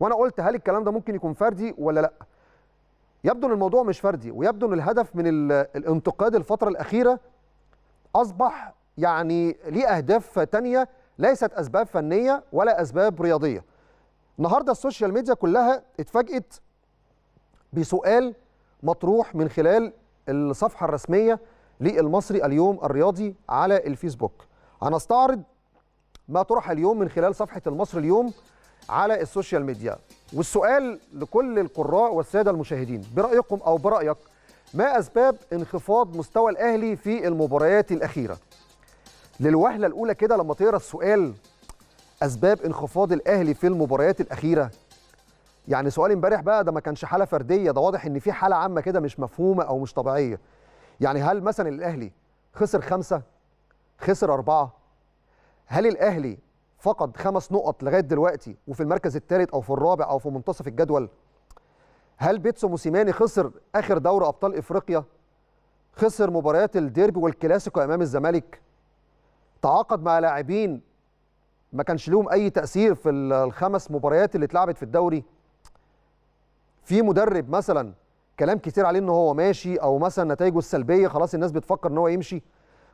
وانا قلت هل الكلام ده ممكن يكون فردي ولا لا يبدو ان الموضوع مش فردي ويبدو ان الهدف من الانتقاد الفتره الاخيره اصبح يعني ليه اهداف تانية ليست اسباب فنيه ولا اسباب رياضيه النهارده السوشيال ميديا كلها اتفاجئت بسؤال مطروح من خلال الصفحه الرسميه للمصري اليوم الرياضي على الفيسبوك هنستعرض ما طرح اليوم من خلال صفحه المصري اليوم على السوشيال ميديا والسؤال لكل القراء والساده المشاهدين برايكم او برايك ما اسباب انخفاض مستوى الاهلي في المباريات الاخيره للوهله الاولى كده لما تقرا السؤال اسباب انخفاض الاهلي في المباريات الاخيره يعني سؤال امبارح بقى ده ما كانش حاله فرديه ده واضح ان في حاله عامه كده مش مفهومه او مش طبيعيه يعني هل مثلا الاهلي خسر خمسة خسر أربعة هل الأهلي فقد خمس نقط لغايه دلوقتي وفي المركز الثالث او في الرابع او في منتصف الجدول هل بيتسو موسيماني خسر اخر دوري ابطال افريقيا خسر مباريات الديربي والكلاسيكو امام الزمالك تعاقد مع لاعبين ما كانش لهم اي تاثير في الخمس مباريات اللي اتلعبت في الدوري في مدرب مثلا كلام كتير عليه ان هو ماشي او مثلا نتائجه السلبيه خلاص الناس بتفكر ان هو يمشي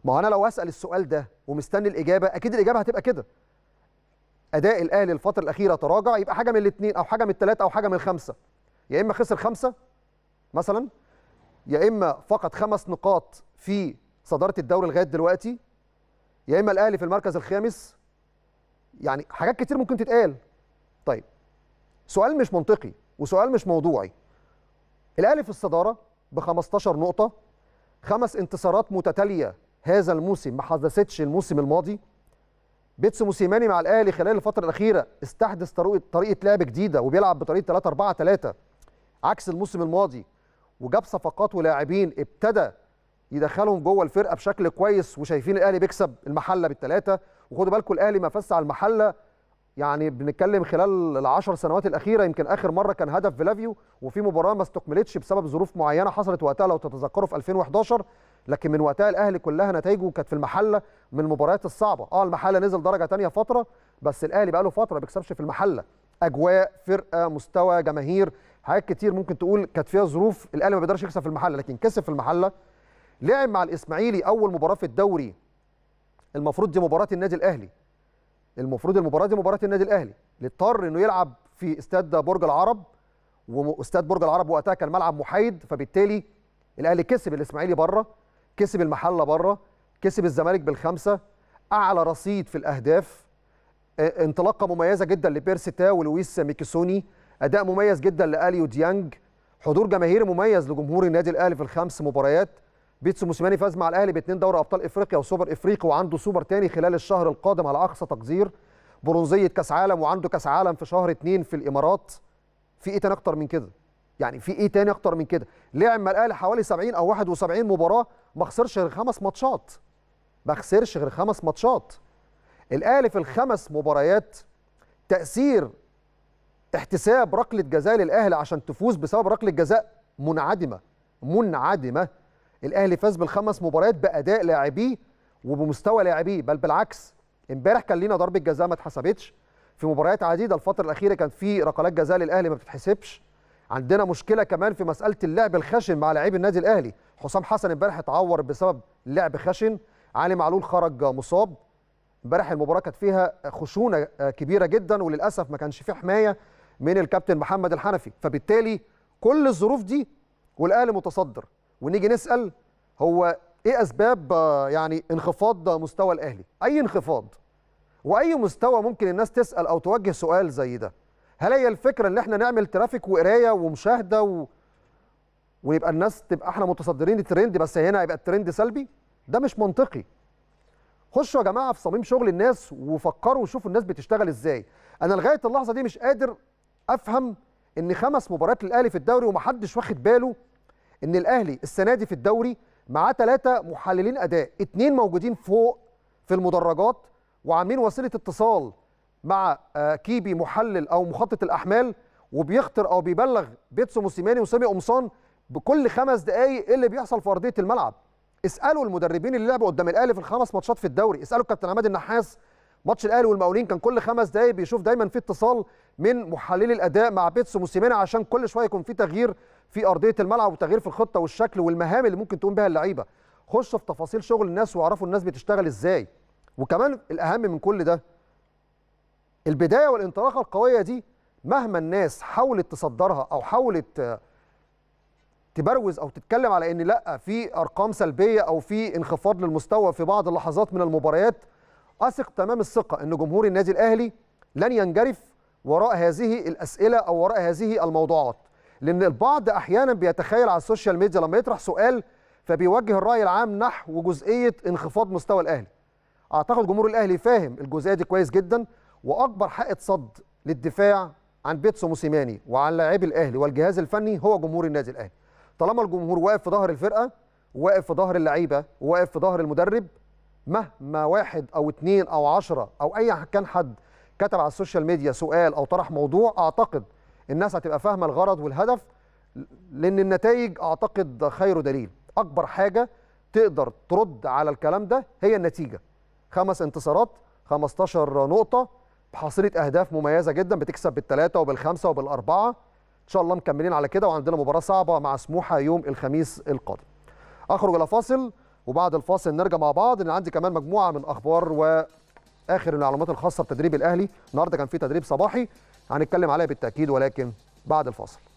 ما انا لو اسال السؤال ده ومستني الاجابه اكيد الاجابه هتبقى كده اداء الاهلي الفتره الاخيره تراجع يبقى حاجه من الاثنين او حاجه من الثلاثه او حاجه من الخمسه يا اما خسر خمسه مثلا يا اما فقد خمس نقاط في صداره الدوري لغايه دلوقتي يا اما الاهلي في المركز الخامس يعني حاجات كتير ممكن تتقال طيب سؤال مش منطقي وسؤال مش موضوعي الاهلي في الصداره ب 15 نقطه خمس انتصارات متتاليه هذا الموسم ما حدثتش الموسم الماضي بيتس موسيماني مع الاهلي خلال الفتره الاخيره استحدث طريقه طريقه لعب جديده وبيلعب بطريقه 3 4 3 عكس الموسم الماضي وجاب صفقات ولاعبين ابتدى يدخلهم جوه الفرقه بشكل كويس وشايفين الاهلي بيكسب المحله بالثلاثه وخدوا بالكم الاهلي ما فاز على المحله يعني بنتكلم خلال العشر سنوات الاخيره يمكن اخر مره كان هدف فيلافيو وفي مباراه ما استكملتش بسبب ظروف معينه حصلت وقتها لو تتذكروا في 2011 لكن من وقتها الاهلي كلها نتائجه كانت في المحله من المباريات الصعبه اه المحله نزل درجه ثانيه فتره بس الاهلي بقى له فتره ما بيكسبش في المحله اجواء فرقه مستوى جماهير حاجات كتير ممكن تقول كانت فيها ظروف الاهلي ما بيقدرش يكسب في المحله لكن كسب في المحله لعب مع الاسماعيلي اول مباراه في الدوري المفروض دي مباراه النادي الاهلي المفروض المباراه دي مباراه النادي الاهلي اللي اضطر انه يلعب في استاد برج العرب واستاد برج العرب وقتها كان ملعب محايد فبالتالي الاهلي كسب الاسماعيلي بره كسب المحله بره كسب الزمالك بالخمسه اعلى رصيد في الاهداف آه، انطلاقه مميزه جدا لبيرسي تاو ولويس ميكيسوني اداء مميز جدا لاليو ديانج حضور جماهيري مميز لجمهور النادي الاهلي في الخمس مباريات بيتسو موسيماني فاز مع الاهلي باثنين دوري ابطال افريقيا وسوبر افريقي وعنده سوبر تاني خلال الشهر القادم على اقصى تقدير برونزيه كاس عالم وعنده كاس عالم في شهر اثنين في الامارات في ايه تاني اكتر من كده يعني في ايه تاني اكتر من كده لعب مع الاهلي حوالي 70 او 71 مباراه ما خسرش غير خمس ماتشات ما خسرش غير خمس ماتشات الاهلي في الخمس مباريات تاثير احتساب ركله جزاء للاهلي عشان تفوز بسبب ركله جزاء منعدمه منعدمه الاهلي فاز بالخمس مباريات باداء لاعبيه وبمستوى لاعبيه بل بالعكس امبارح كان لينا ضربه جزاء ما اتحسبتش في مباريات عديده الفتره الاخيره كان في ركلات جزاء للاهلي ما بتتحسبش عندنا مشكله كمان في مساله اللعب الخشن مع لعيب النادي الاهلي حسام حسن امبارح اتعور بسبب لعب خشن علي معلول خرج مصاب امبارح المباراه كانت فيها خشونه كبيره جدا وللاسف ما كانش في حمايه من الكابتن محمد الحنفي فبالتالي كل الظروف دي والاهلي متصدر ونيجي نسال هو ايه اسباب يعني انخفاض مستوى الاهلي اي انخفاض واي مستوى ممكن الناس تسال او توجه سؤال زي ده هل هي الفكره ان احنا نعمل ترافيك وقرايه ومشاهده و... ويبقى الناس تبقى احنا متصدرين الترند بس هنا هيبقى الترند سلبي ده مش منطقي خشوا يا جماعه في صميم شغل الناس وفكروا وشوفوا الناس بتشتغل ازاي انا لغايه اللحظه دي مش قادر افهم ان خمس مباريات للاهلي في الدوري ومحدش واخد باله ان الاهلي السنه دي في الدوري معاه ثلاثه محللين اداء اثنين موجودين فوق في المدرجات وعاملين وسيله اتصال مع آه، كيبي محلل او مخطط الاحمال وبيخطر او بيبلغ بيتسو موسيماني وسامي قمصان بكل خمس دقائق ايه اللي بيحصل في ارضيه الملعب اسالوا المدربين اللي لعبوا قدام الاهلي في الخمس ماتشات في الدوري اسالوا كابتن عماد النحاس ماتش الاهلي والمقاولين كان كل خمس دقائق بيشوف دايما في اتصال من محللي الاداء مع بيتسو موسيماني عشان كل شويه يكون في تغيير في ارضيه الملعب وتغيير في الخطه والشكل والمهام اللي ممكن تقوم بها اللعيبه خشوا في تفاصيل شغل الناس واعرفوا الناس بتشتغل ازاي وكمان الاهم من كل ده البدايه والانطلاقه القويه دي مهما الناس حاولت تصدرها او حاولت آه، تبروز او تتكلم على ان لا في ارقام سلبيه او في انخفاض للمستوى في بعض اللحظات من المباريات اثق تمام الثقه ان جمهور النادي الاهلي لن ينجرف وراء هذه الاسئله او وراء هذه الموضوعات لان البعض احيانا بيتخيل على السوشيال ميديا لما يطرح سؤال فبيوجه الراي العام نحو جزئيه انخفاض مستوى الاهلي اعتقد جمهور الاهلي فاهم الجزئيه دي كويس جدا واكبر حائط صد للدفاع عن بيتسو موسيماني وعن لاعبي الاهلي والجهاز الفني هو جمهور النادي الاهلي طالما الجمهور واقف في ظهر الفرقه واقف في ظهر اللعيبه واقف في ظهر المدرب مهما واحد او اتنين او عشرة او اي كان حد كتب على السوشيال ميديا سؤال او طرح موضوع اعتقد الناس هتبقى فاهمه الغرض والهدف لان النتائج اعتقد خير دليل اكبر حاجه تقدر ترد على الكلام ده هي النتيجه خمس انتصارات 15 نقطه بحصيله اهداف مميزه جدا بتكسب بالثلاثه وبالخمسه وبالاربعه ان شاء الله مكملين على كده وعندنا مباراه صعبه مع سموحه يوم الخميس القادم اخرج الى فاصل وبعد الفاصل نرجع مع بعض ان عندي كمان مجموعه من اخبار واخر المعلومات الخاصه بتدريب الاهلي النهارده كان في تدريب صباحي هنتكلم عليها بالتاكيد ولكن بعد الفاصل